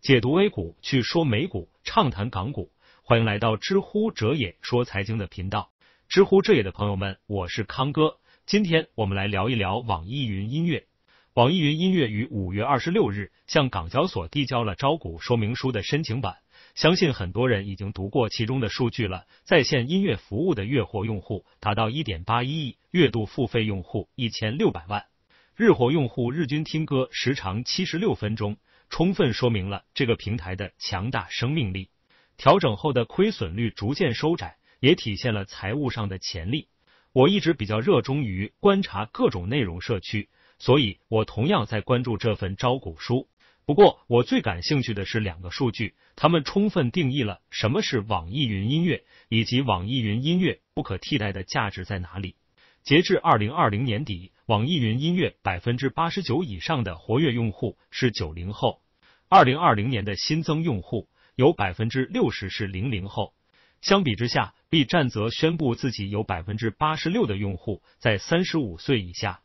解读 A 股，去说美股，畅谈港股。欢迎来到知乎者也说财经的频道。知乎者也的朋友们，我是康哥。今天我们来聊一聊网易云音乐。网易云音乐于五月二十六日向港交所递交了招股说明书的申请版。相信很多人已经读过其中的数据了。在线音乐服务的月活用户达到一点八一亿，月度付费用户一千六百万，日活用户日均听歌时长七十六分钟。充分说明了这个平台的强大生命力。调整后的亏损率逐渐收窄，也体现了财务上的潜力。我一直比较热衷于观察各种内容社区，所以我同样在关注这份招股书。不过，我最感兴趣的是两个数据，他们充分定义了什么是网易云音乐以及网易云音乐不可替代的价值在哪里。截至二零二零年底，网易云音乐百分之八十九以上的活跃用户是九零后。二零二零年的新增用户有百分之六十是零零后，相比之下，B 站则宣布自己有百分之八十六的用户在三十五岁以下。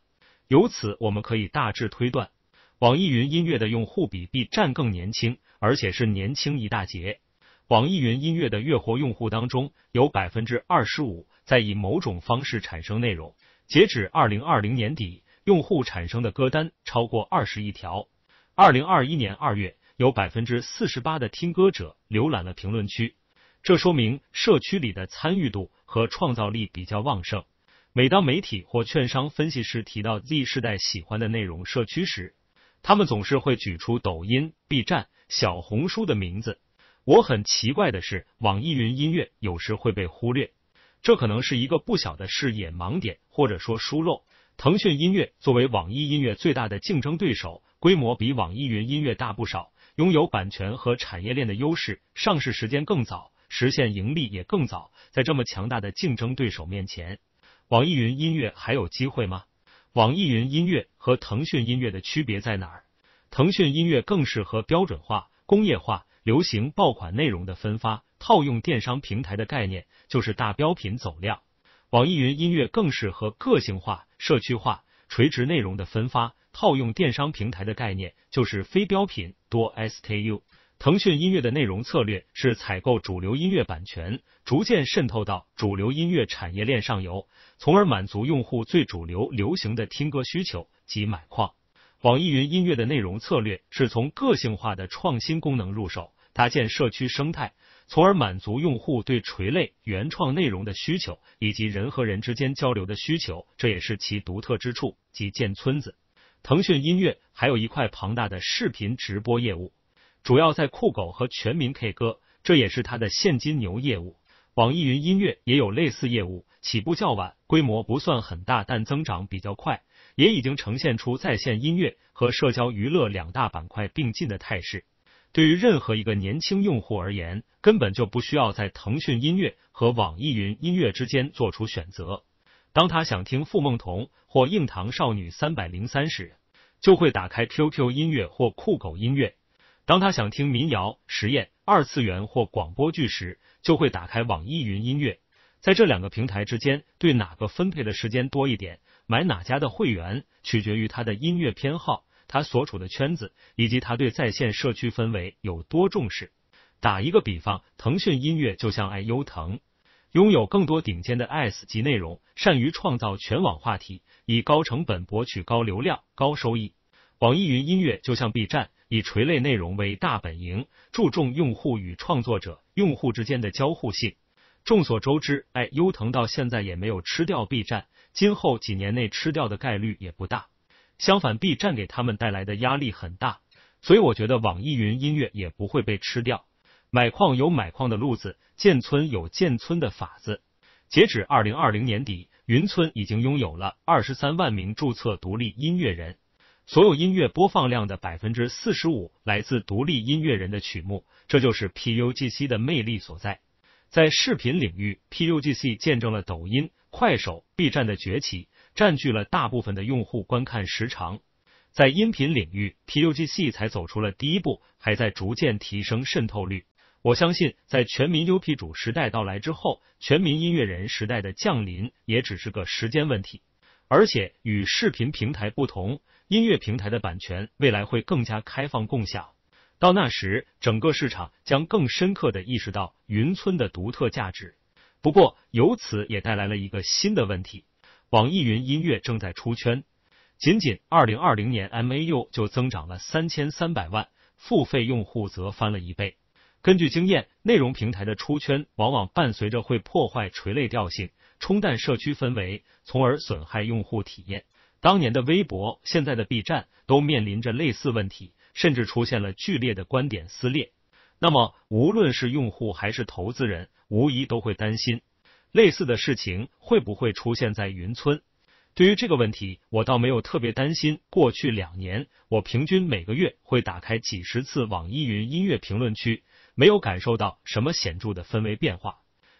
由此，我们可以大致推断，网易云音乐的用户比 B 站更年轻，而且是年轻一大截。网易云音乐的月活用户当中，有百分之二十五在以某种方式产生内容。截止二零二零年底，用户产生的歌单超过二十亿条。二零二一年二月，有百分之四十八的听歌者浏览了评论区，这说明社区里的参与度和创造力比较旺盛。每当媒体或券商分析师提到 Z 世代喜欢的内容社区时，他们总是会举出抖音、B 站、小红书的名字。我很奇怪的是，网易云音乐有时会被忽略，这可能是一个不小的视野盲点或者说疏漏。腾讯音乐作为网易音乐最大的竞争对手，规模比网易云音乐大不少，拥有版权和产业链的优势，上市时间更早，实现盈利也更早。在这么强大的竞争对手面前，网易云音乐还有机会吗？网易云音乐和腾讯音乐的区别在哪儿？腾讯音乐更适合标准化、工业化、流行爆款内容的分发，套用电商平台的概念，就是大标品走量。网易云音乐更适合个性化、社区化、垂直内容的分发。套用电商平台的概念，就是非标品多 SKU。腾讯音乐的内容策略是采购主流音乐版权，逐渐渗透到主流音乐产业链上游，从而满足用户最主流、流行的听歌需求及买矿。网易云音乐的内容策略是从个性化的创新功能入手，搭建社区生态。从而满足用户对垂类原创内容的需求，以及人和人之间交流的需求，这也是其独特之处。即建村子，腾讯音乐还有一块庞大的视频直播业务，主要在酷狗和全民 K 歌，这也是它的现金牛业务。网易云音乐也有类似业务，起步较晚，规模不算很大，但增长比较快，也已经呈现出在线音乐和社交娱乐两大板块并进的态势。对于任何一个年轻用户而言，根本就不需要在腾讯音乐和网易云音乐之间做出选择。当他想听付梦彤或硬糖少女三百零三时，就会打开 QQ 音乐或酷狗音乐；当他想听民谣、实验、二次元或广播剧时，就会打开网易云音乐。在这两个平台之间，对哪个分配的时间多一点，买哪家的会员，取决于他的音乐偏好。他所处的圈子，以及他对在线社区氛围有多重视？打一个比方，腾讯音乐就像爱优腾，拥有更多顶尖的 S 级内容，善于创造全网话题，以高成本博取高流量、高收益。网易云音乐就像 B 站，以垂类内容为大本营，注重用户与创作者、用户之间的交互性。众所周知，爱优腾到现在也没有吃掉 B 站，今后几年内吃掉的概率也不大。相反，B 站给他们带来的压力很大，所以我觉得网易云音乐也不会被吃掉。买矿有买矿的路子，建村有建村的法子。截止二零二零年底，云村已经拥有了二十三万名注册独立音乐人，所有音乐播放量的百分之四十五来自独立音乐人的曲目。这就是 PUGC 的魅力所在。在视频领域，PUGC 见证了抖音、快手、B 站的崛起。占据了大部分的用户观看时长，在音频领域 p u G C 才走出了第一步，还在逐渐提升渗透率。我相信，在全民 U P 主时代到来之后，全民音乐人时代的降临也只是个时间问题。而且与视频平台不同，音乐平台的版权未来会更加开放共享。到那时，整个市场将更深刻的意识到云村的独特价值。不过，由此也带来了一个新的问题。网易云音乐正在出圈，仅仅二零二零年 MAU 就增长了三千三百万，付费用户则翻了一倍。根据经验，内容平台的出圈往往伴随着会破坏垂类调性，冲淡社区氛围，从而损害用户体验。当年的微博，现在的 B 站都面临着类似问题，甚至出现了剧烈的观点撕裂。那么，无论是用户还是投资人，无疑都会担心。类似的事情会不会出现在云村？对于这个问题，我倒没有特别担心。过去两年，我平均每个月会打开几十次网易云音乐评论区，没有感受到什么显著的氛围变化。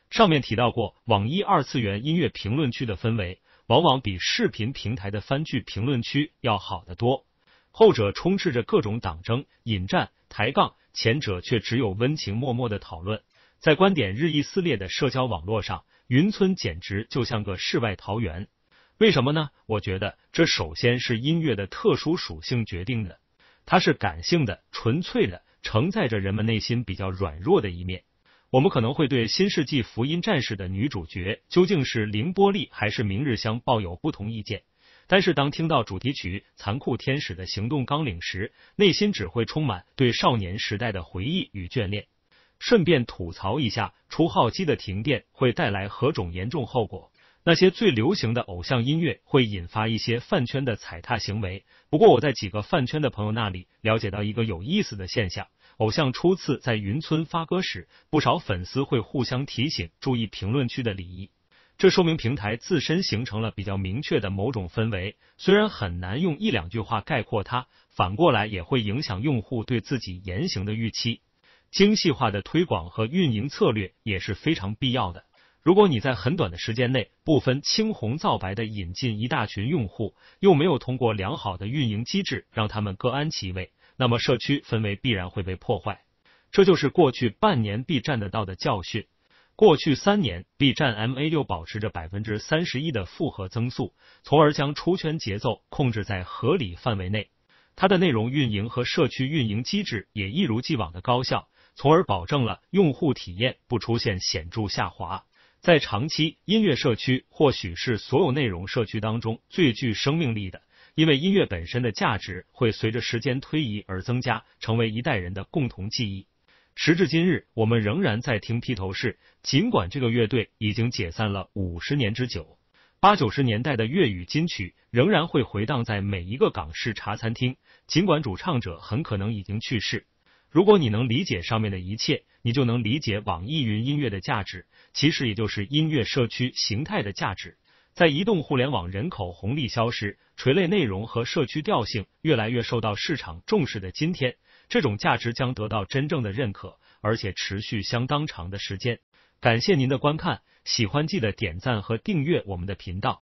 上面提到过，网易二次元音乐评论区的氛围往往比视频平台的番剧评论区要好得多，后者充斥着各种党争、引战、抬杠，前者却只有温情脉脉的讨论。在观点日益撕裂的社交网络上。云村简直就像个世外桃源，为什么呢？我觉得这首先是音乐的特殊属性决定的，它是感性的、纯粹的，承载着人们内心比较软弱的一面。我们可能会对《新世纪福音战士》的女主角究竟是绫波丽还是明日香抱有不同意见，但是当听到主题曲《残酷天使的行动纲领》时，内心只会充满对少年时代的回忆与眷恋。顺便吐槽一下，除号机的停电会带来何种严重后果？那些最流行的偶像音乐会引发一些饭圈的踩踏行为。不过，我在几个饭圈的朋友那里了解到一个有意思的现象：偶像初次在云村发歌时，不少粉丝会互相提醒注意评论区的礼仪。这说明平台自身形成了比较明确的某种氛围，虽然很难用一两句话概括它。反过来，也会影响用户对自己言行的预期。精细化的推广和运营策略也是非常必要的。如果你在很短的时间内不分青红皂白的引进一大群用户，又没有通过良好的运营机制让他们各安其位，那么社区氛围必然会被破坏。这就是过去半年 B 站得到的教训。过去三年，B 站 MA 又保持着百分之三十一的复合增速，从而将出圈节奏控制在合理范围内。它的内容运营和社区运营机制也一如既往的高效。从而保证了用户体验不出现显著下滑。在长期，音乐社区或许是所有内容社区当中最具生命力的，因为音乐本身的价值会随着时间推移而增加，成为一代人的共同记忆。时至今日，我们仍然在听披头士，尽管这个乐队已经解散了五十年之久。八九十年代的粤语金曲仍然会回荡在每一个港式茶餐厅，尽管主唱者很可能已经去世。如果你能理解上面的一切，你就能理解网易云音乐的价值。其实也就是音乐社区形态的价值。在移动互联网人口红利消失、垂类内容和社区调性越来越受到市场重视的今天，这种价值将得到真正的认可，而且持续相当长的时间。感谢您的观看，喜欢记得点赞和订阅我们的频道。